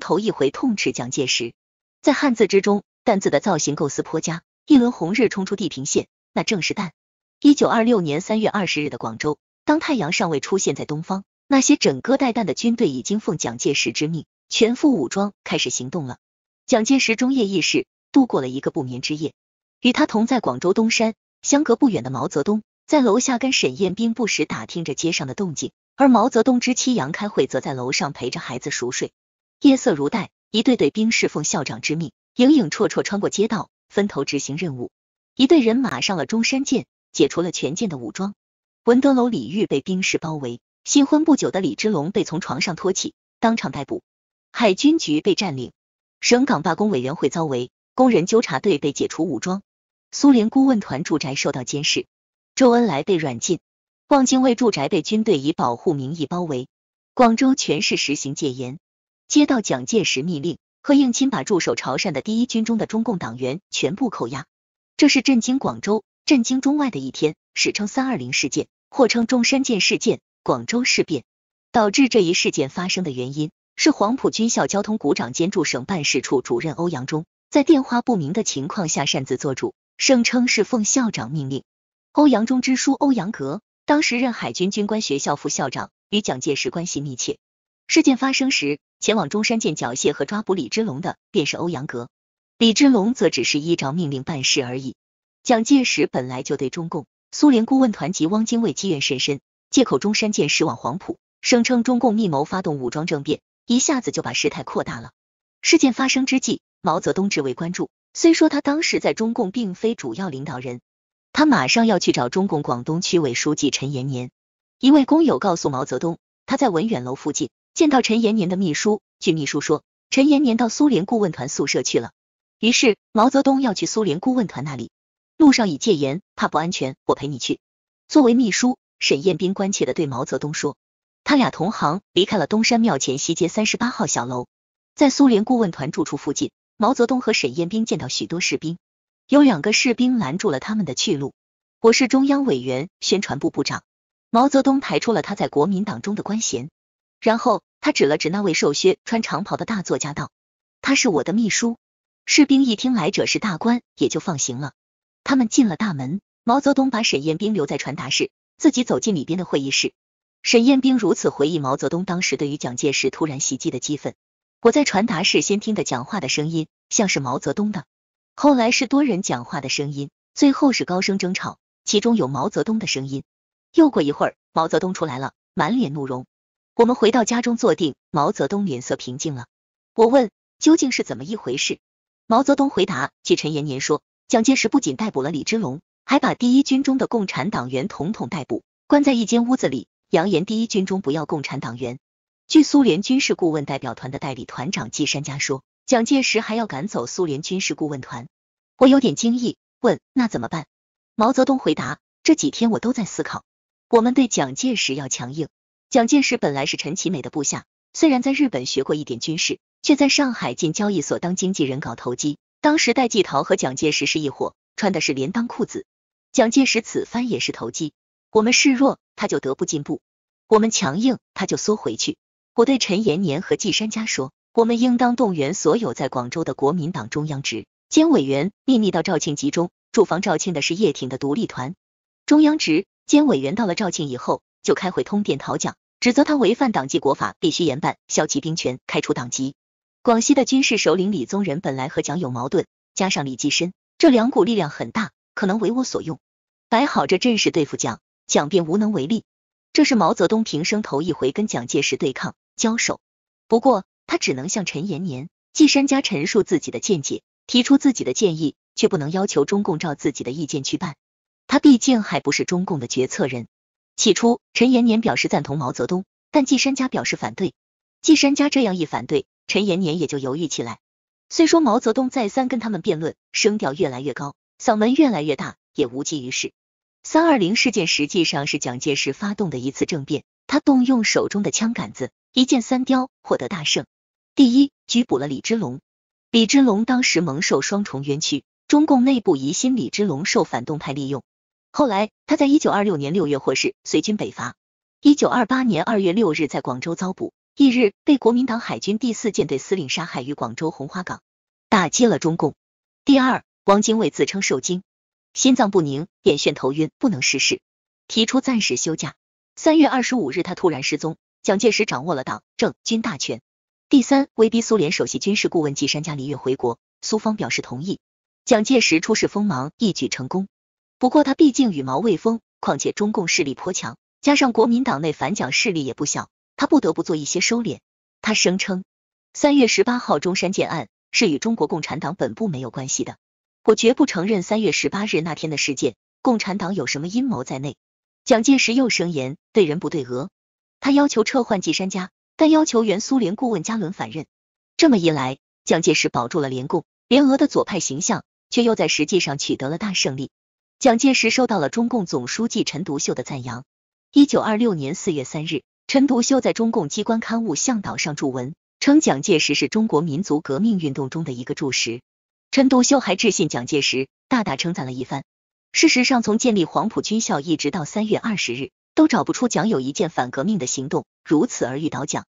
头一回痛斥蒋介石。在汉字之中，旦字的造型构思颇佳，一轮红日冲出地平线，那正是旦。一九二六年三月二十日的广州，当太阳尚未出现在东方，那些整戈带旦的军队已经奉蒋介石之命，全副武装开始行动了。蒋介石终夜议事，度过了一个不眠之夜。与他同在广州东山相隔不远的毛泽东，在楼下跟沈雁冰不时打听着街上的动静，而毛泽东之妻杨开慧则在楼上陪着孩子熟睡。夜色如黛，一队队兵士奉校长之命，影影绰绰穿过街道，分头执行任务。一队人马上了中山舰，解除了全舰的武装。文德楼李玉被兵士包围，新婚不久的李之龙被从床上拖起，当场逮捕。海军局被占领，省港罢工委员会遭围，工人纠察队被解除武装。苏联顾问团住宅受到监视，周恩来被软禁，望京卫住宅被军队以保护名义包围。广州全市实行戒严。接到蒋介石密令，贺应钦把驻守潮汕的第一军中的中共党员全部扣押。这是震惊广州、震惊中外的一天，史称“三二零事件”或称“中山舰事件”、“广州事变”。导致这一事件发生的原因是黄埔军校交通股长兼驻省办事处主任欧阳中在电话不明的情况下擅自做主，声称是奉校长命令。欧阳中之叔欧阳格当时任海军军官学校副校长，与蒋介石关系密切。事件发生时。前往中山舰缴械和抓捕李之龙的，便是欧阳格。李之龙则只是依照命令办事而已。蒋介石本来就对中共、苏联顾问团及汪精卫积怨甚深，借口中山舰驶往黄埔，声称中共密谋发动武装政变，一下子就把事态扩大了。事件发生之际，毛泽东至为关注。虽说他当时在中共并非主要领导人，他马上要去找中共广东区委书记陈延年。一位工友告诉毛泽东，他在文远楼附近。见到陈延年的秘书，据秘书说，陈延年到苏联顾问团宿舍去了。于是毛泽东要去苏联顾问团那里，路上已戒严，怕不安全，我陪你去。作为秘书，沈雁冰关切的对毛泽东说，他俩同行离开了东山庙前西街三十八号小楼，在苏联顾问团住处附近，毛泽东和沈雁冰见到许多士兵，有两个士兵拦住了他们的去路。我是中央委员、宣传部部长。毛泽东抬出了他在国民党中的官衔。然后他指了指那位瘦削、穿长袍的大作家道：“他是我的秘书。”士兵一听来者是大官，也就放行了。他们进了大门，毛泽东把沈雁冰留在传达室，自己走进里边的会议室。沈雁冰如此回忆毛泽东当时对于蒋介石突然袭击的激愤：“我在传达室先听的讲话的声音，像是毛泽东的，后来是多人讲话的声音，最后是高声争吵，其中有毛泽东的声音。又过一会儿，毛泽东出来了，满脸怒容。”我们回到家中坐定，毛泽东脸色平静了。我问，究竟是怎么一回事？毛泽东回答：，据陈延年说，蒋介石不仅逮捕了李之龙，还把第一军中的共产党员统统逮捕，关在一间屋子里，扬言第一军中不要共产党员。据苏联军事顾问代表团的代理团长季山家说，蒋介石还要赶走苏联军事顾问团。我有点惊异，问：那怎么办？毛泽东回答：这几天我都在思考，我们对蒋介石要强硬。蒋介石本来是陈其美的部下，虽然在日本学过一点军事，却在上海进交易所当经纪人搞投机。当时戴季陶和蒋介石是一伙，穿的是连裆裤子。蒋介石此番也是投机，我们示弱他就得不进步，我们强硬他就缩回去。我对陈延年和季山家说，我们应当动员所有在广州的国民党中央执监委员秘密到肇庆集中。驻防肇庆的是叶挺的独立团，中央执监委员到了肇庆以后。就开会通电讨蒋，指责他违反党纪国法，必须严办，削其兵权，开除党籍。广西的军事首领李宗仁本来和蒋有矛盾，加上李济深，这两股力量很大，可能为我所用，摆好这阵势对付蒋，蒋便无能为力。这是毛泽东平生头一回跟蒋介石对抗交手，不过他只能向陈延年、济山家陈述自己的见解，提出自己的建议，却不能要求中共照自己的意见去办，他毕竟还不是中共的决策人。起初，陈延年表示赞同毛泽东，但季山家表示反对。季山家这样一反对，陈延年也就犹豫起来。虽说毛泽东再三跟他们辩论，声调越来越高，嗓门越来越大，也无济于事。三二零事件实际上是蒋介石发动的一次政变，他动用手中的枪杆子，一箭三雕，获得大胜。第一，拘捕了李之龙。李之龙当时蒙受双重冤屈，中共内部疑心李之龙受反动派利用。后来，他在一九二六年六月获释，随军北伐。一九二八年二月六日在广州遭捕，翌日被国民党海军第四舰队司令杀害于广州红花岗。打击了中共。第二，汪精卫自称受惊，心脏不宁，眼眩头晕，不能实事，提出暂时休假。三月二十五日，他突然失踪。蒋介石掌握了党政军大权。第三，威逼苏联首席军事顾问季山加里月回国，苏方表示同意。蒋介石出使锋芒，一举成功。不过他毕竟羽毛未丰，况且中共势力颇强，加上国民党内反蒋势力也不小，他不得不做一些收敛。他声称三月十八号中山舰案是与中国共产党本部没有关系的，我绝不承认三月十八日那天的事件，共产党有什么阴谋在内。蒋介石又声言对人不对俄，他要求撤换季山家，但要求原苏联顾问加伦反任。这么一来，蒋介石保住了联共联俄的左派形象，却又在实际上取得了大胜利。蒋介石受到了中共总书记陈独秀的赞扬。一九二六年四月三日，陈独秀在中共机关刊物《向导》上著文，称蒋介石是中国民族革命运动中的一个柱石。陈独秀还致信蒋介石，大大称赞了一番。事实上，从建立黄埔军校一直到三月二十日，都找不出蒋有一件反革命的行动。如此而遇倒蒋，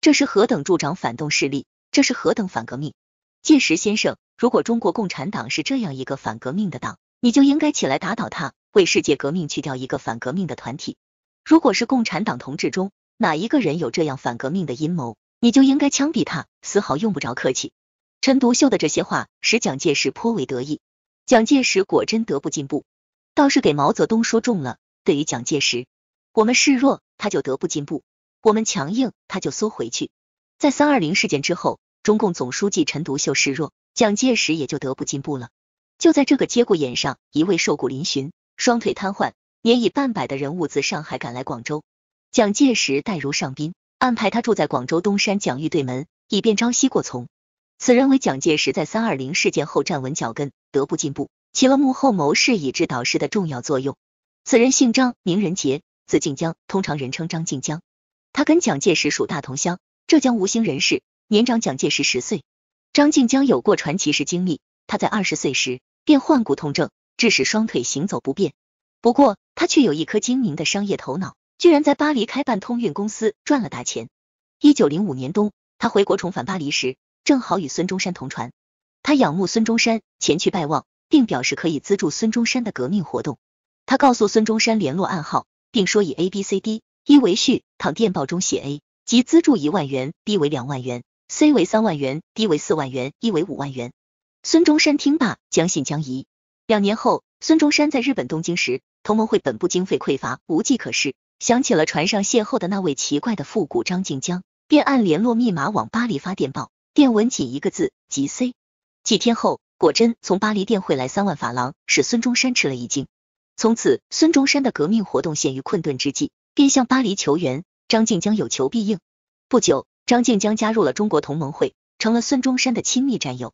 这是何等助长反动势力！这是何等反革命！介石先生，如果中国共产党是这样一个反革命的党，你就应该起来打倒他，为世界革命去掉一个反革命的团体。如果是共产党同志中哪一个人有这样反革命的阴谋，你就应该枪毙他，丝毫用不着客气。陈独秀的这些话使蒋介石颇为得意。蒋介石果真得不进步，倒是给毛泽东说中了。对于蒋介石，我们示弱，他就得不进步；我们强硬，他就缩回去。在三二零事件之后，中共总书记陈独秀示弱，蒋介石也就得不进步了。就在这个节骨眼上，一位瘦骨嶙峋、双腿瘫痪、年已半百的人物自上海赶来广州。蒋介石待如上宾，安排他住在广州东山蒋寓对门，以便朝夕过从。此人为蒋介石在三二零事件后站稳脚跟、得不进步起了幕后谋士以至导师的重要作用。此人姓张，名仁杰，字靖江，通常人称张静江。他跟蒋介石属大同乡，浙江吴兴人士，年长蒋介石十岁。张静江有过传奇式经历。他在二十岁时便患骨痛症，致使双腿行走不便。不过，他却有一颗精明的商业头脑，居然在巴黎开办通运公司，赚了大钱。一九零五年冬，他回国重返巴黎时，正好与孙中山同船。他仰慕孙中山，前去拜望，并表示可以资助孙中山的革命活动。他告诉孙中山联络暗号，并说以 A B C D 一为序，倘电报中写 A，即资助一万元；B 为两万元；C 为三万元；D 为四万元；e 为五万元。孙中山听罢，将信将疑。两年后，孙中山在日本东京时，同盟会本部经费匮乏，无计可施，想起了船上邂逅的那位奇怪的复古张静江，便按联络密码往巴黎发电报，电文仅一个字，即 C。几天后，果真从巴黎电汇来三万法郎，使孙中山吃了一惊。从此，孙中山的革命活动陷于困顿之际，便向巴黎求援。张静江有求必应，不久，张静江加入了中国同盟会，成了孙中山的亲密战友。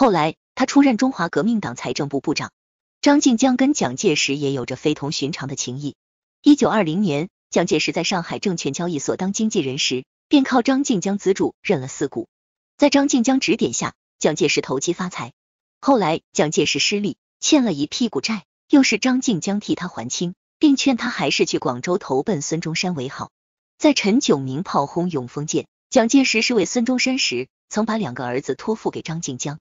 后来，他出任中华革命党财政部部长。张静江跟蒋介石也有着非同寻常的情谊。一九二零年，蒋介石在上海证券交易所当经纪人时，便靠张静江资助认了四股。在张静江指点下，蒋介石投机发财。后来蒋介石失利，欠了一屁股债，又是张静江替他还清，并劝他还是去广州投奔孙中山为好。在陈炯明炮轰永丰舰，蒋介石是为孙中山时，曾把两个儿子托付给张静江。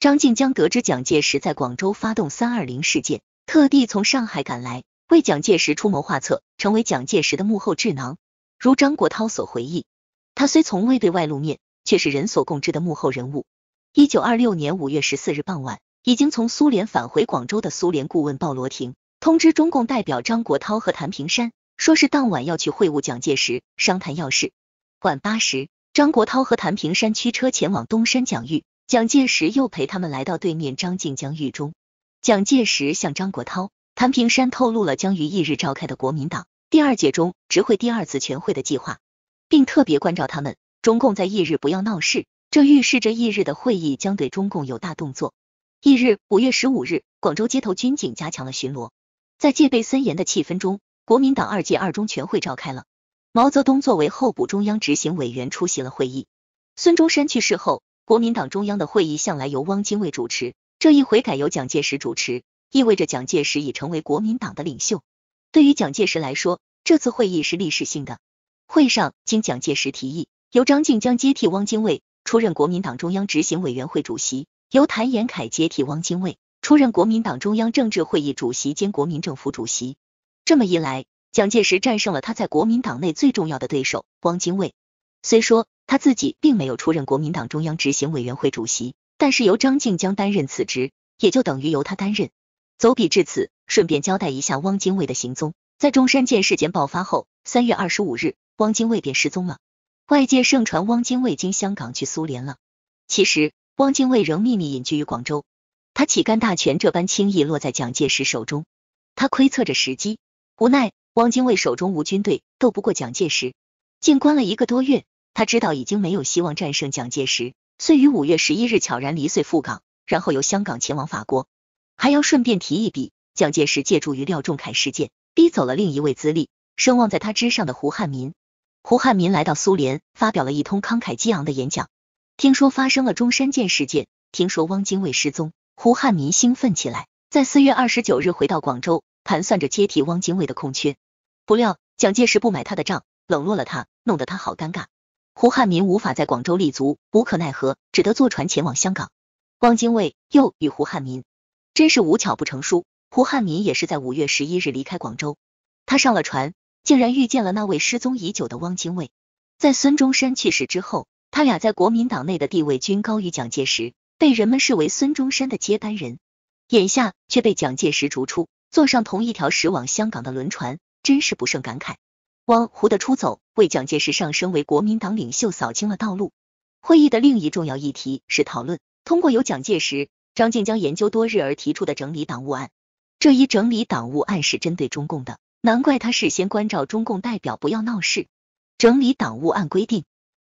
张静江得知蒋介石在广州发动三二零事件，特地从上海赶来为蒋介石出谋划策，成为蒋介石的幕后智囊。如张国焘所回忆，他虽从未对外露面，却是人所共知的幕后人物。一九二六年五月十四日傍晚，已经从苏联返回广州的苏联顾问鲍罗廷通知中共代表张国焘和谭平山，说是当晚要去会晤蒋介石，商谈要事。晚八时，张国焘和谭平山驱车前往东山讲峪，蒋介石又陪他们来到对面张静江狱中。蒋介石向张国焘、谭平山透露了将于翌日召开的国民党第二届中执会第二次全会的计划，并特别关照他们，中共在翌日不要闹事。这预示着翌日的会议将对中共有大动作。翌日，五月十五日，广州街头军警加强了巡逻，在戒备森严的气氛中，国民党二届二中全会召开了。毛泽东作为候补中央执行委员出席了会议。孙中山去世后。国民党中央的会议向来由汪精卫主持，这一回改由蒋介石主持，意味着蒋介石已成为国民党的领袖。对于蒋介石来说，这次会议是历史性的。会上，经蒋介石提议，由张静江接替汪精卫出任国民党中央执行委员会主席，由谭延闿接替汪精卫出任国民党中央政治会议主席兼国民政府主席。这么一来，蒋介石战胜了他在国民党内最重要的对手汪精卫。虽说他自己并没有出任国民党中央执行委员会主席，但是由张静江担任此职，也就等于由他担任。走笔至此，顺便交代一下汪精卫的行踪。在中山舰事件爆发后，三月二十五日，汪精卫便失踪了。外界盛传汪精卫经香港去苏联了，其实汪精卫仍秘密隐居于广州。他岂甘大权这般轻易落在蒋介石手中，他窥测着时机，无奈汪精卫手中无军队，斗不过蒋介石。静观了一个多月，他知道已经没有希望战胜蒋介石，遂于五月十一日悄然离穗赴港，然后由香港前往法国。还要顺便提一笔，蒋介石借助于廖仲恺事件，逼走了另一位资历、声望在他之上的胡汉民。胡汉民来到苏联，发表了一通慷慨激昂的演讲。听说发生了中山舰事件，听说汪精卫失踪，胡汉民兴奋起来，在四月二十九日回到广州，盘算着接替汪精卫的空缺。不料蒋介石不买他的账。冷落了他，弄得他好尴尬。胡汉民无法在广州立足，无可奈何，只得坐船前往香港。汪精卫又与胡汉民，真是无巧不成书。胡汉民也是在五月十一日离开广州，他上了船，竟然遇见了那位失踪已久的汪精卫。在孙中山去世之后，他俩在国民党内的地位均高于蒋介石，被人们视为孙中山的接班人。眼下却被蒋介石逐出，坐上同一条驶往香港的轮船，真是不胜感慨。汪胡的出走，为蒋介石上升为国民党领袖扫清了道路。会议的另一重要议题是讨论通过由蒋介石、张静江研究多日而提出的整理党务案。这一整理党务案是针对中共的，难怪他事先关照中共代表不要闹事。整理党务案规定，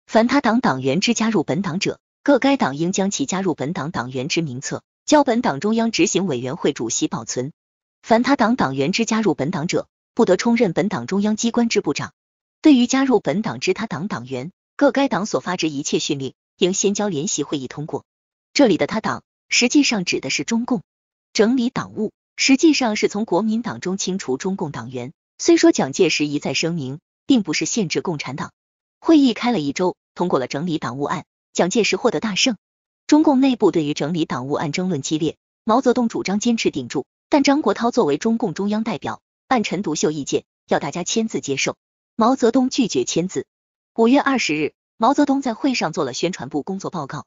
凡他党党员之加入本党者，各该党应将其加入本党党员之名册交本党中央执行委员会主席保存；凡他党党员之加入本党者。不得充任本党中央机关之部长。对于加入本党之他党党员，各该党所发之一切训令，应先交联席会议通过。这里的他党实际上指的是中共。整理党务实际上是从国民党中清除中共党员。虽说蒋介石一再声明，并不是限制共产党。会议开了一周，通过了整理党务案，蒋介石获得大胜。中共内部对于整理党务案争论激烈，毛泽东主张坚持顶住，但张国焘作为中共中央代表。按陈独秀意见，要大家签字接受。毛泽东拒绝签字。五月二十日，毛泽东在会上做了宣传部工作报告。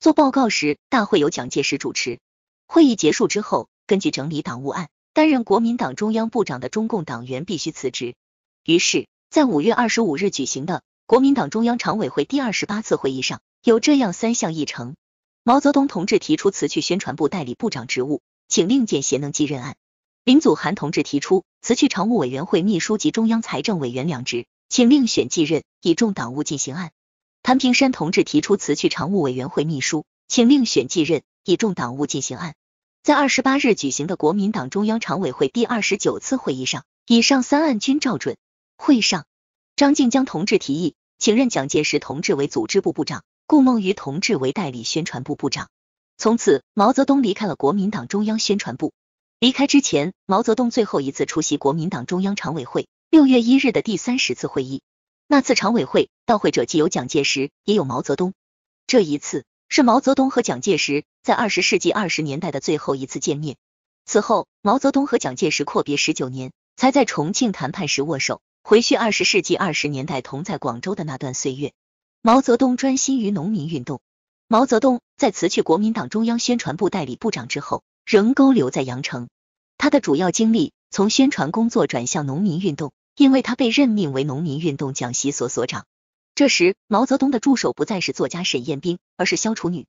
做报告时，大会由蒋介石主持。会议结束之后，根据整理党务案，担任国民党中央部长的中共党员必须辞职。于是，在五月二十五日举行的国民党中央常委会第二十八次会议上，有这样三项议程：毛泽东同志提出辞去宣传部代理部长职务，请另见贤能继任案。林祖涵同志提出辞去常务委员会秘书及中央财政委员两职，请另选继任，以重党务进行案。谭平山同志提出辞去常务委员会秘书，请另选继任，以重党务进行案。在二十八日举行的国民党中央常委会第二十九次会议上，以上三案均照准。会上，张静江同志提议，请任蒋介石同志为组织部部长，顾梦渔同志为代理宣传部部长。从此，毛泽东离开了国民党中央宣传部。离开之前，毛泽东最后一次出席国民党中央常委会。六月一日的第三十次会议，那次常委会到会者既有蒋介石，也有毛泽东。这一次是毛泽东和蒋介石在二十世纪二十年代的最后一次见面。此后，毛泽东和蒋介石阔别十九年，才在重庆谈判时握手。回叙二十世纪二十年代同在广州的那段岁月，毛泽东专心于农民运动。毛泽东在辞去国民党中央宣传部代理部长之后。仍勾留在阳城，他的主要精力从宣传工作转向农民运动，因为他被任命为农民运动讲习所所长。这时，毛泽东的助手不再是作家沈雁冰，而是萧楚女。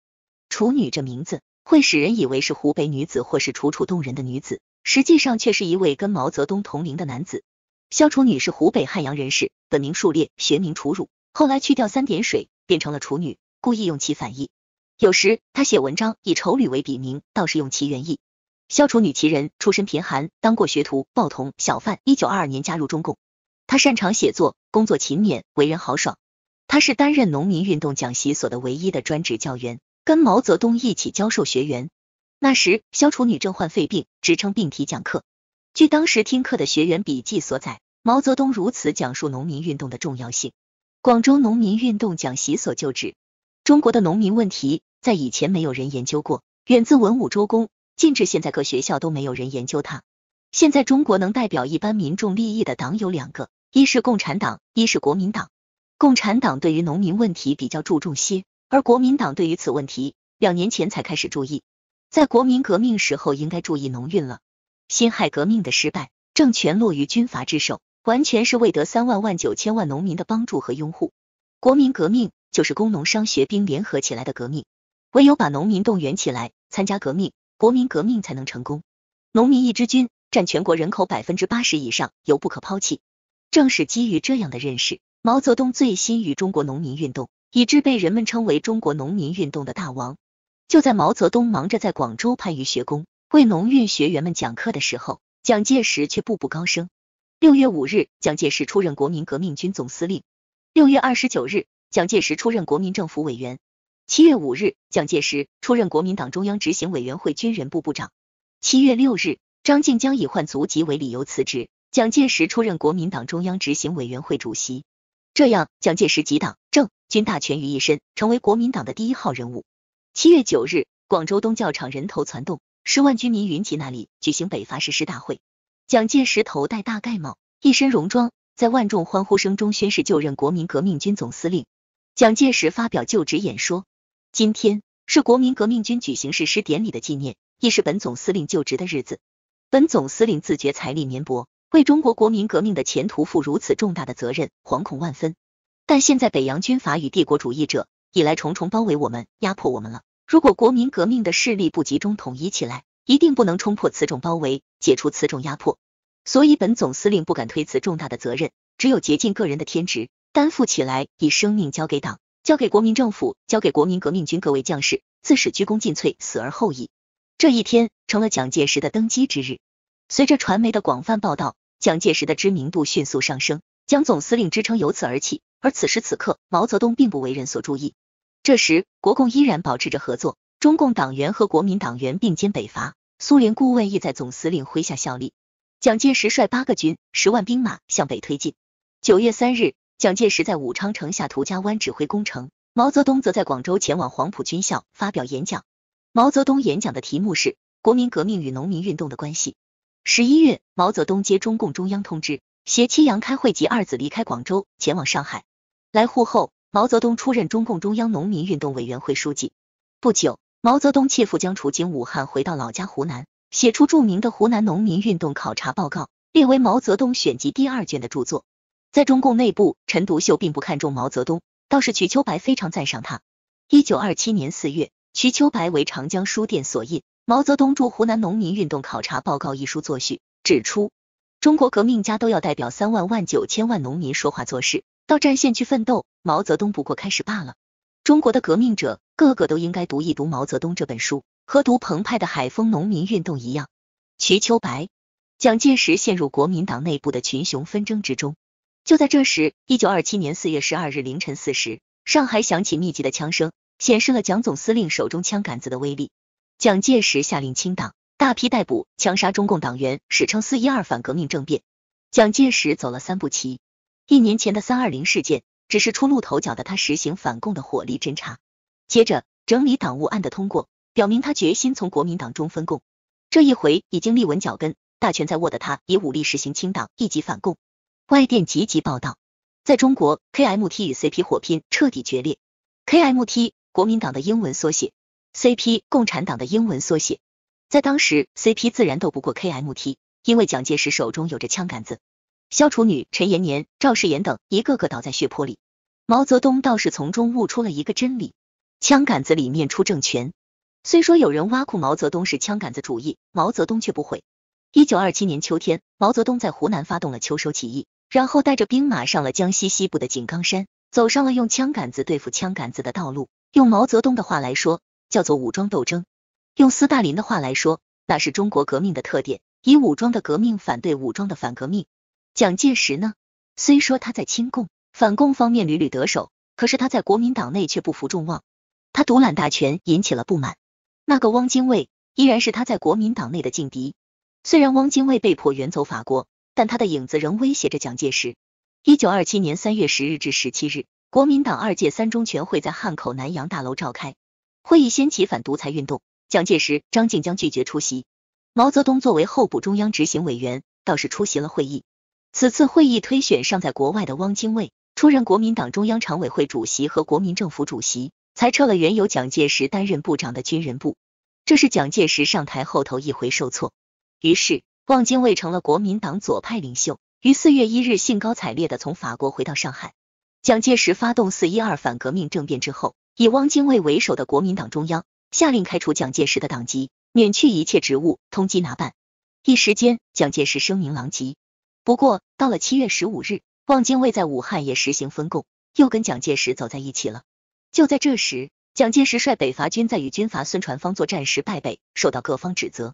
楚女这名字会使人以为是湖北女子或是楚楚动人的女子，实际上却是一位跟毛泽东同龄的男子。萧楚女是湖北汉阳人士，本名树烈，学名楚汝，后来去掉三点水变成了楚女，故意用其反义。有时他写文章以丑女为笔名，倒是用其原意。萧楚女其人出身贫寒，当过学徒、报童、小贩。一九二二年加入中共，他擅长写作，工作勤勉，为人豪爽。他是担任农民运动讲习所的唯一的专职教员，跟毛泽东一起教授学员。那时萧楚女正患肺病，直称病体讲课。据当时听课的学员笔记所载，毛泽东如此讲述农民运动的重要性：广州农民运动讲习所旧址。中国的农民问题在以前没有人研究过，远自文武周公，近至现在各学校都没有人研究它。现在中国能代表一般民众利益的党有两个，一是共产党，一是国民党。共产党对于农民问题比较注重些，而国民党对于此问题两年前才开始注意。在国民革命时候应该注意农运了。辛亥革命的失败，政权落于军阀之手，完全是未得三万万九千万农民的帮助和拥护。国民革命。就是工农商学兵联合起来的革命，唯有把农民动员起来参加革命，国民革命才能成功。农民一支军占全国人口百分之八十以上，尤不可抛弃。正是基于这样的认识，毛泽东最新与中国农民运动，以致被人们称为中国农民运动的大王。就在毛泽东忙着在广州番禺学宫为农运学员们讲课的时候，蒋介石却步步高升。六月五日，蒋介石出任国民革命军总司令；六月二十九日。蒋介石出任国民政府委员。七月五日，蒋介石出任国民党中央执行委员会军人部部长。七月六日，张静江以患足疾为理由辞职。蒋介石出任国民党中央执行委员会主席。这样，蒋介石集党政军大权于一身，成为国民党的第一号人物。七月九日，广州东教场人头攒动，十万军民云集那里举行北伐誓师大会。蒋介石头戴大盖帽，一身戎装，在万众欢呼声中宣誓就任国民革命军总司令。蒋介石发表就职演说，今天是国民革命军举行誓师典礼的纪念，亦是本总司令就职的日子。本总司令自觉财力绵薄，为中国国民革命的前途负如此重大的责任，惶恐万分。但现在北洋军阀与帝国主义者已来重重包围我们，压迫我们了。如果国民革命的势力不集中统一起来，一定不能冲破此种包围，解除此种压迫。所以本总司令不敢推辞重大的责任，只有竭尽个人的天职。担负起来，以生命交给党，交给国民政府，交给国民革命军各位将士，自始鞠躬尽瘁，死而后已。这一天成了蒋介石的登基之日。随着传媒的广泛报道，蒋介石的知名度迅速上升，蒋总司令之称由此而起。而此时此刻，毛泽东并不为人所注意。这时，国共依然保持着合作，中共党员和国民党员并肩北伐，苏联顾问亦在总司令麾下效力。蒋介石率八个军，十万兵马向北推进。九月三日。蒋介石在武昌城下涂家湾指挥工程，毛泽东则在广州前往黄埔军校发表演讲。毛泽东演讲的题目是《国民革命与农民运动的关系》。十一月，毛泽东接中共中央通知，携妻杨开慧及二子离开广州，前往上海。来沪后，毛泽东出任中共中央农民运动委员会书记。不久，毛泽东弃父将途经武汉，回到老家湖南，写出著名的《湖南农民运动考察报告》，列为《毛泽东选集》第二卷的著作。在中共内部，陈独秀并不看重毛泽东，倒是瞿秋白非常赞赏他。一九二七年四月，瞿秋白为长江书店所印《毛泽东著湖南农民运动考察报告》一书作序，指出：中国革命家都要代表三万万九千万农民说话做事，到战线去奋斗。毛泽东不过开始罢了。中国的革命者个个都应该读一读毛泽东这本书，和读澎湃的《海丰农民运动》一样。瞿秋白、蒋介石陷入国民党内部的群雄纷争之中。就在这时，一九二七年四月十二日凌晨四时，上海响起密集的枪声，显示了蒋总司令手中枪杆子的威力。蒋介石下令清党，大批逮捕、枪杀中共党员，史称“四一二反革命政变”。蒋介石走了三步棋：一年前的三二零事件只是初露头角的他实行反共的火力侦查，接着整理党务案的通过，表明他决心从国民党中分共。这一回已经立稳脚跟、大权在握的他，以武力实行清党，一级反共。外电积极报道，在中国，KMT 与 CP 火拼，彻底决裂。KMT 国民党的英文缩写，CP 共产党的英文缩写。在当时，CP 自然斗不过 KMT，因为蒋介石手中有着枪杆子。萧楚女、陈延年、赵世炎等一个个倒在血泊里。毛泽东倒是从中悟出了一个真理：枪杆子里面出政权。虽说有人挖苦毛泽东是枪杆子主义，毛泽东却不悔。一九二七年秋天，毛泽东在湖南发动了秋收起义。然后带着兵马上了江西西部的井冈山，走上了用枪杆子对付枪杆子的道路。用毛泽东的话来说，叫做武装斗争；用斯大林的话来说，那是中国革命的特点，以武装的革命反对武装的反革命。蒋介石呢，虽说他在亲共反共方面屡屡得手，可是他在国民党内却不服众望，他独揽大权引起了不满。那个汪精卫依然是他在国民党内的劲敌。虽然汪精卫被迫远走法国。但他的影子仍威胁着蒋介石。一九二七年三月十日至十七日，国民党二届三中全会在汉口南洋大楼召开，会议掀起反独裁运动。蒋介石、张静江拒绝出席，毛泽东作为候补中央执行委员倒是出席了会议。此次会议推选尚在国外的汪精卫出任国民党中央常委会主席和国民政府主席，裁撤了原有蒋介石担任部长的军人部。这是蒋介石上台后头一回受挫，于是。汪精卫成了国民党左派领袖，于四月一日兴高采烈的从法国回到上海。蒋介石发动四一二反革命政变之后，以汪精卫为首的国民党中央下令开除蒋介石的党籍，免去一切职务，通缉拿办。一时间，蒋介石声名狼藉。不过，到了七月十五日，汪精卫在武汉也实行分共，又跟蒋介石走在一起了。就在这时，蒋介石率北伐军在与军阀孙传芳作战时败北，受到各方指责。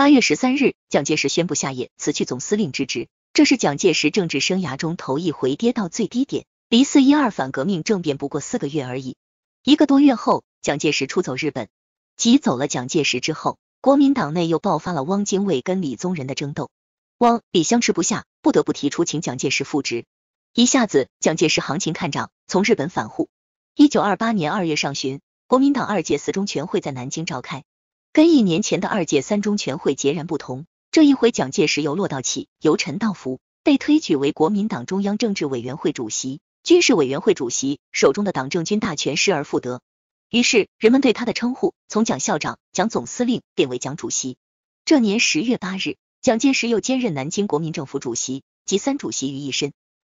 八月十三日，蒋介石宣布下野，辞去总司令之职。这是蒋介石政治生涯中头一回跌到最低点，离四一二反革命政变不过四个月而已。一个多月后，蒋介石出走日本。挤走了蒋介石之后，国民党内又爆发了汪精卫跟李宗仁的争斗，汪李相持不下，不得不提出请蒋介石复职。一下子，蒋介石行情看涨，从日本返沪。一九二八年二月上旬，国民党二届四中全会在南京召开。跟一年前的二届三中全会截然不同，这一回蒋介石又落到起，由陈道福被推举为国民党中央政治委员会主席、军事委员会主席，手中的党政军大权失而复得。于是人们对他的称呼从蒋校长、蒋总司令变为蒋主席。这年十月八日，蒋介石又兼任南京国民政府主席及三主席于一身，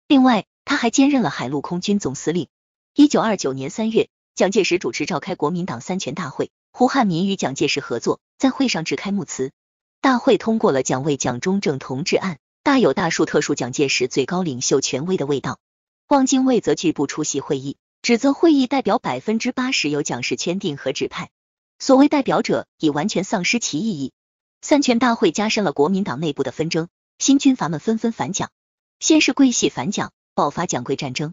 另外他还兼任了海陆空军总司令。一九二九年三月，蒋介石主持召开国民党三全大会。胡汉民与蒋介石合作，在会上致开幕词。大会通过了蒋为蒋中正同志案，大有大树特殊蒋介石最高领袖权威的味道。汪精卫则拒不出席会议，指责会议代表百分之八十由蒋氏圈定和指派，所谓代表者已完全丧失其意义。三权大会加深了国民党内部的纷争，新军阀们纷纷反蒋。先是桂系反蒋，爆发蒋桂战争；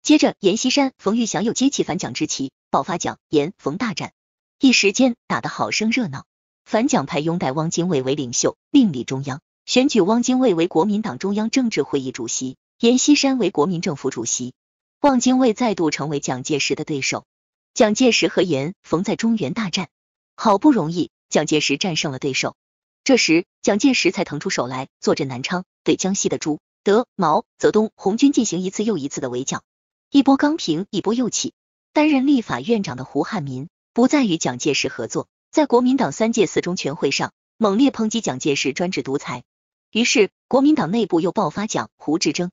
接着阎锡山、冯玉祥又接起反蒋之旗，爆发蒋阎冯大战。一时间打得好生热闹，反蒋派拥戴汪精卫为领袖，另立中央，选举汪精卫为国民党中央政治会议主席，阎锡山为国民政府主席。汪精卫再度成为蒋介石的对手。蒋介石和阎冯在中原大战，好不容易蒋介石战胜了对手，这时蒋介石才腾出手来，坐镇南昌，对江西的朱德、毛泽东红军进行一次又一次的围剿，一波刚平，一波又起。担任立法院长的胡汉民。不再与蒋介石合作，在国民党三届四中全会上猛烈抨击蒋介石专制独裁，于是国民党内部又爆发蒋胡之争。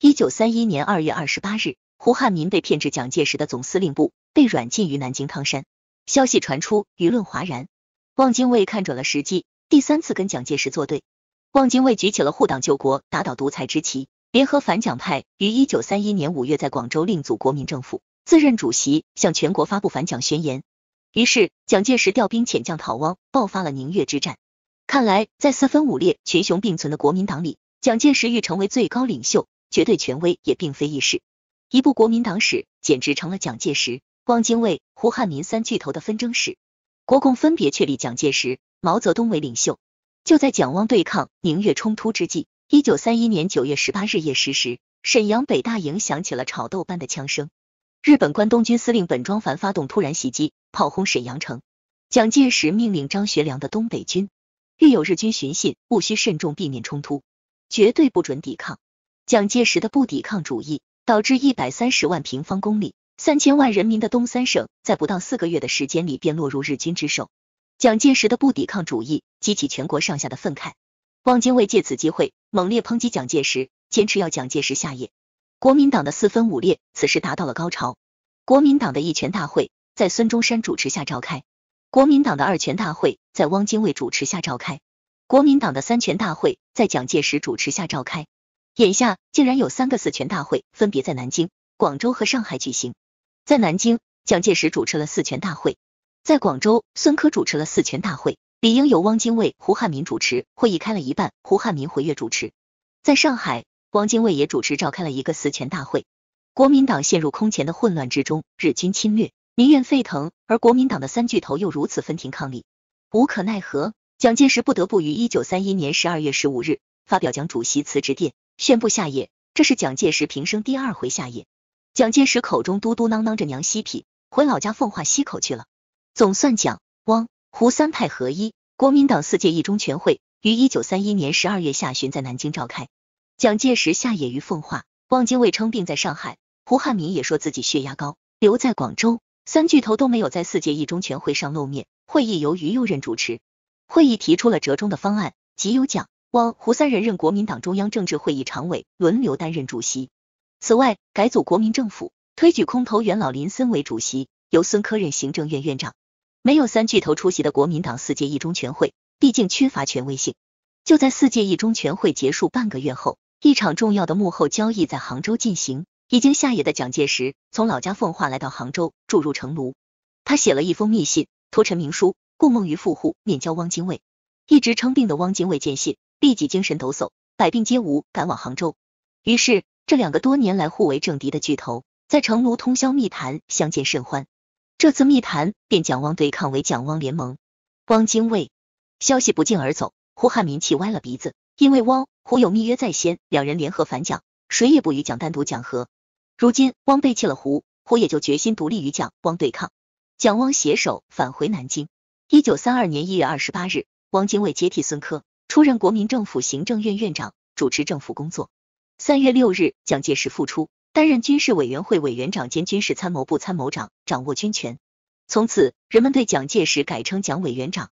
一九三一年二月二十八日，胡汉民被骗至蒋介石的总司令部，被软禁于南京汤山。消息传出，舆论哗然。汪精卫看准了时机，第三次跟蒋介石作对。汪精卫举起了护党救国、打倒独裁之旗，联合反蒋派，于一九三一年五月在广州另组国民政府，自任主席，向全国发布反蒋宣言。于是，蒋介石调兵遣将，逃亡，爆发了宁粤之战。看来，在四分五裂、群雄并存的国民党里，蒋介石欲成为最高领袖、绝对权威，也并非易事。一部国民党史，简直成了蒋介石、汪精卫、胡汉民三巨头的纷争史。国共分别确立蒋介石、毛泽东为领袖。就在蒋汪对抗、宁粤冲突之际，一九三一年九月十八日夜十时，沈阳北大营响起了炒豆般的枪声。日本关东军司令本庄繁发动突然袭击。炮轰沈阳城，蒋介石命令张学良的东北军，遇有日军寻衅，务须慎重，避免冲突，绝对不准抵抗。蒋介石的不抵抗主义，导致一百三十万平方公里、三千万人民的东三省，在不到四个月的时间里便落入日军之手。蒋介石的不抵抗主义，激起全国上下的愤慨。汪精卫借此机会猛烈抨击蒋介石，坚持要蒋介石下野。国民党的四分五裂，此时达到了高潮。国民党的一全大会。在孙中山主持下召开国民党的二全大会，在汪精卫主持下召开国民党的三全大会，在蒋介石主持下召开。眼下竟然有三个四全大会分别在南京、广州和上海举行。在南京，蒋介石主持了四全大会；在广州，孙科主持了四全大会，理应由汪精卫、胡汉民主持。会议开了一半，胡汉民回粤主持。在上海，汪精卫也主持召开了一个四全大会。国民党陷入空前的混乱之中，日军侵略。民怨沸腾，而国民党的三巨头又如此分庭抗礼，无可奈何，蒋介石不得不于一九三一年十二月十五日发表蒋主席辞职电，宣布下野。这是蒋介石平生第二回下野。蒋介石口中嘟嘟囔囔着：“娘西皮，回老家奉化溪口去了。”总算蒋汪胡三派合一。国民党四届一中全会于一九三一年十二月下旬在南京召开。蒋介石下野于奉化，汪精卫称病在上海，胡汉民也说自己血压高，留在广州。三巨头都没有在四届一中全会上露面，会议由于右任主持。会议提出了折中的方案，即由蒋、汪、胡三人任国民党中央政治会议常委，轮流担任主席。此外，改组国民政府，推举空投元老林森为主席，由孙科任行政院院长。没有三巨头出席的国民党四届一中全会，毕竟缺乏权威性。就在四届一中全会结束半个月后，一场重要的幕后交易在杭州进行。已经下野的蒋介石从老家奉化来到杭州，住入城庐。他写了一封密信，托陈明书、顾梦渔赴沪面交汪精卫。一直称病的汪精卫见信，立即精神抖擞，百病皆无，赶往杭州。于是，这两个多年来互为政敌的巨头，在城庐通宵密谈，相见甚欢。这次密谈，便蒋汪对抗为蒋汪联盟。汪精卫消息不胫而走，胡汉民气歪了鼻子，因为汪胡有密约在先，两人联合反蒋，谁也不与蒋单独讲和。如今汪背弃了胡，胡也就决心独立与蒋汪对抗。蒋汪携手返回南京。一九三二年一月二十八日，汪精卫接替孙科，出任国民政府行政院院长，主持政府工作。三月六日，蒋介石复出，担任军事委员会委员长兼军事参谋部参谋长，掌握军权。从此，人们对蒋介石改称蒋委员长。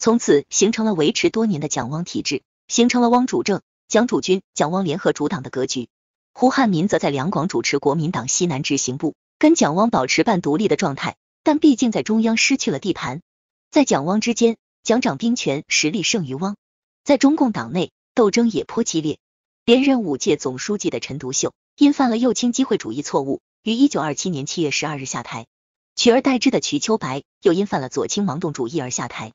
从此，形成了维持多年的蒋汪体制，形成了汪主政、蒋主军、蒋汪联合主党的格局。胡汉民则在两广主持国民党西南执行部，跟蒋汪保持半独立的状态，但毕竟在中央失去了地盘。在蒋汪之间，蒋掌兵权，实力胜于汪。在中共党内斗争也颇激烈，连任五届总书记的陈独秀因犯了右倾机会主义错误，于一九二七年七月十二日下台。取而代之的瞿秋白又因犯了左倾盲动主义而下台。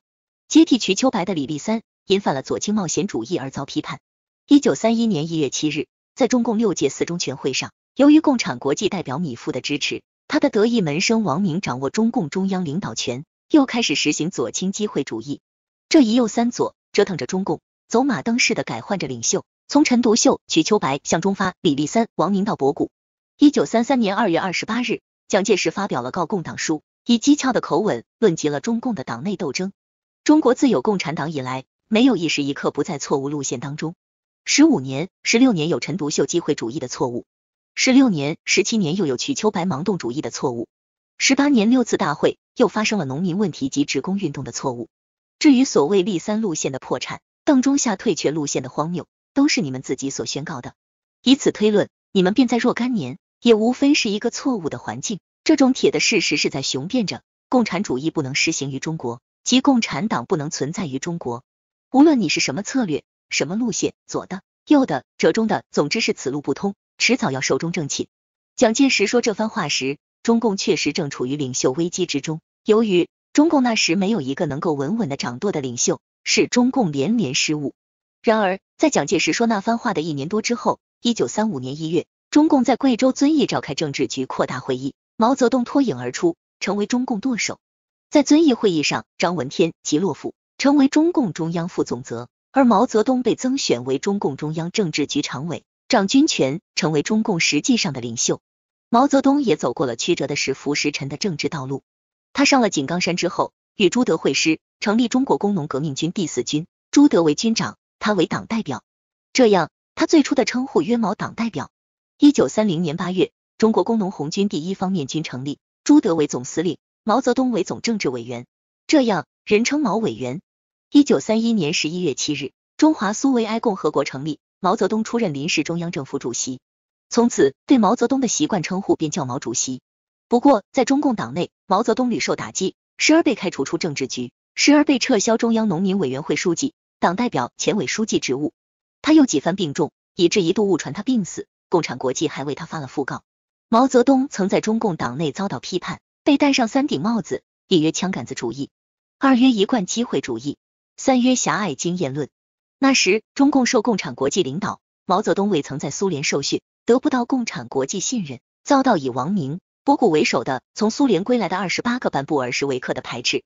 接替瞿秋白的李立三因犯了左倾冒险主义而遭批判。一九三一年一月七日。在中共六届四中全会上，由于共产国际代表米夫的支持，他的得意门生王明掌握中共中央领导权，又开始实行左倾机会主义。这一右三左折腾着中共，走马灯似的改换着领袖，从陈独秀、瞿秋白、向忠发、李立三、王明到博古。一九三三年二月二十八日，蒋介石发表了《告共党书》，以讥诮的口吻论及了中共的党内斗争。中国自有共产党以来，没有一时一刻不在错误路线当中。十五年、十六年有陈独秀机会主义的错误，十六年、十七年又有瞿秋白盲动主义的错误，十八年六次大会又发生了农民问题及职工运动的错误。至于所谓“立三路线”的破产，邓中夏退却路线的荒谬，都是你们自己所宣告的。以此推论，你们便在若干年也无非是一个错误的环境。这种铁的事实是在雄辩着：共产主义不能实行于中国，及共产党不能存在于中国。无论你是什么策略。什么路线？左的、右的、折中的，总之是此路不通，迟早要寿终正寝。蒋介石说这番话时，中共确实正处于领袖危机之中。由于中共那时没有一个能够稳稳的掌舵的领袖，是中共连连失误。然而，在蒋介石说那番话的一年多之后，一九三五年一月，中共在贵州遵义召开政治局扩大会议，毛泽东脱颖而出，成为中共舵手。在遵义会议上，张闻天吉洛甫成为中共中央副总责。而毛泽东被增选为中共中央政治局常委，掌军权，成为中共实际上的领袖。毛泽东也走过了曲折的时浮时沉的政治道路。他上了井冈山之后，与朱德会师，成立中国工农革命军第四军，朱德为军长，他为党代表，这样他最初的称呼约毛党代表。一九三零年八月，中国工农红军第一方面军成立，朱德为总司令，毛泽东为总政治委员，这样人称毛委员。一九三一年十一月七日，中华苏维埃共和国成立，毛泽东出任临时中央政府主席。从此，对毛泽东的习惯称呼便叫毛主席。不过，在中共党内，毛泽东屡受打击，时而被开除出政治局，时而被撤销中央农民委员会书记、党代表、前委书记职务。他又几番病重，以致一度误传他病死。共产国际还为他发了讣告。毛泽东曾在中共党内遭到批判，被戴上三顶帽子：一曰枪杆子主义，二曰一贯机会主义。三曰狭隘经验论。那时，中共受共产国际领导，毛泽东未曾在苏联受训，得不到共产国际信任，遭到以王明、博古为首的从苏联归来的二十八个班布尔什维克的排斥。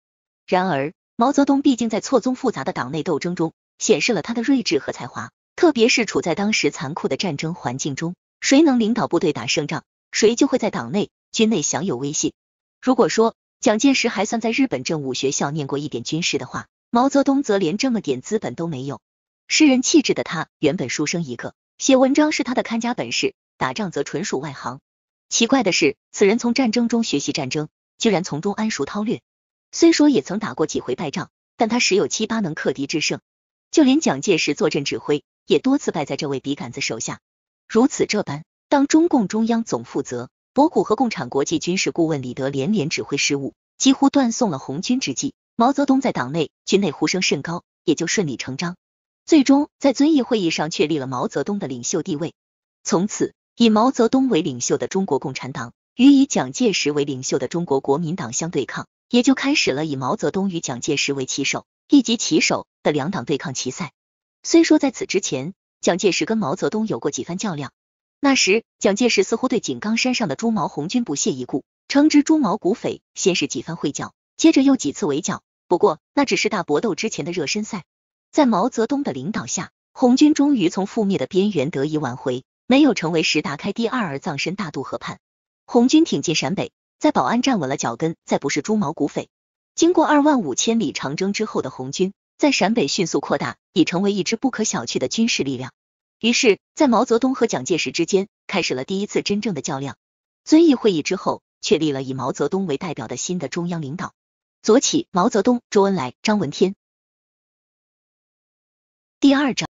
然而，毛泽东毕竟在错综复杂的党内斗争中显示了他的睿智和才华。特别是处在当时残酷的战争环境中，谁能领导部队打胜仗，谁就会在党内、军内享有威信。如果说蒋介石还算在日本政务学校念过一点军事的话，毛泽东则连这么点资本都没有，诗人气质的他原本书生一个，写文章是他的看家本事，打仗则纯属外行。奇怪的是，此人从战争中学习战争，居然从中谙熟韬略。虽说也曾打过几回败仗，但他十有七八能克敌制胜。就连蒋介石坐镇指挥，也多次败在这位笔杆子手下。如此这般，当中共中央总负责，博古和共产国际军事顾问李德连连指挥失误，几乎断送了红军之际，毛泽东在党内、军内呼声甚高，也就顺理成章。最终在遵义会议上确立了毛泽东的领袖地位，从此以毛泽东为领袖的中国共产党与以蒋介石为领袖的中国国民党相对抗，也就开始了以毛泽东与蒋介石为棋手、一级棋手的两党对抗棋赛。虽说在此之前，蒋介石跟毛泽东有过几番较量，那时蒋介石似乎对井冈山上的朱毛红军不屑一顾，称之朱毛骨匪，先是几番会剿。接着又几次围剿，不过那只是大搏斗之前的热身赛。在毛泽东的领导下，红军终于从覆灭的边缘得以挽回，没有成为石达开第二而葬身大渡河畔。红军挺进陕北，在保安站稳了脚跟，再不是朱毛骨匪。经过二万五千里长征之后的红军，在陕北迅速扩大，已成为一支不可小觑的军事力量。于是，在毛泽东和蒋介石之间开始了第一次真正的较量。遵义会议之后，确立了以毛泽东为代表的新的中央领导。左起：毛泽东、周恩来、张闻天。第二章。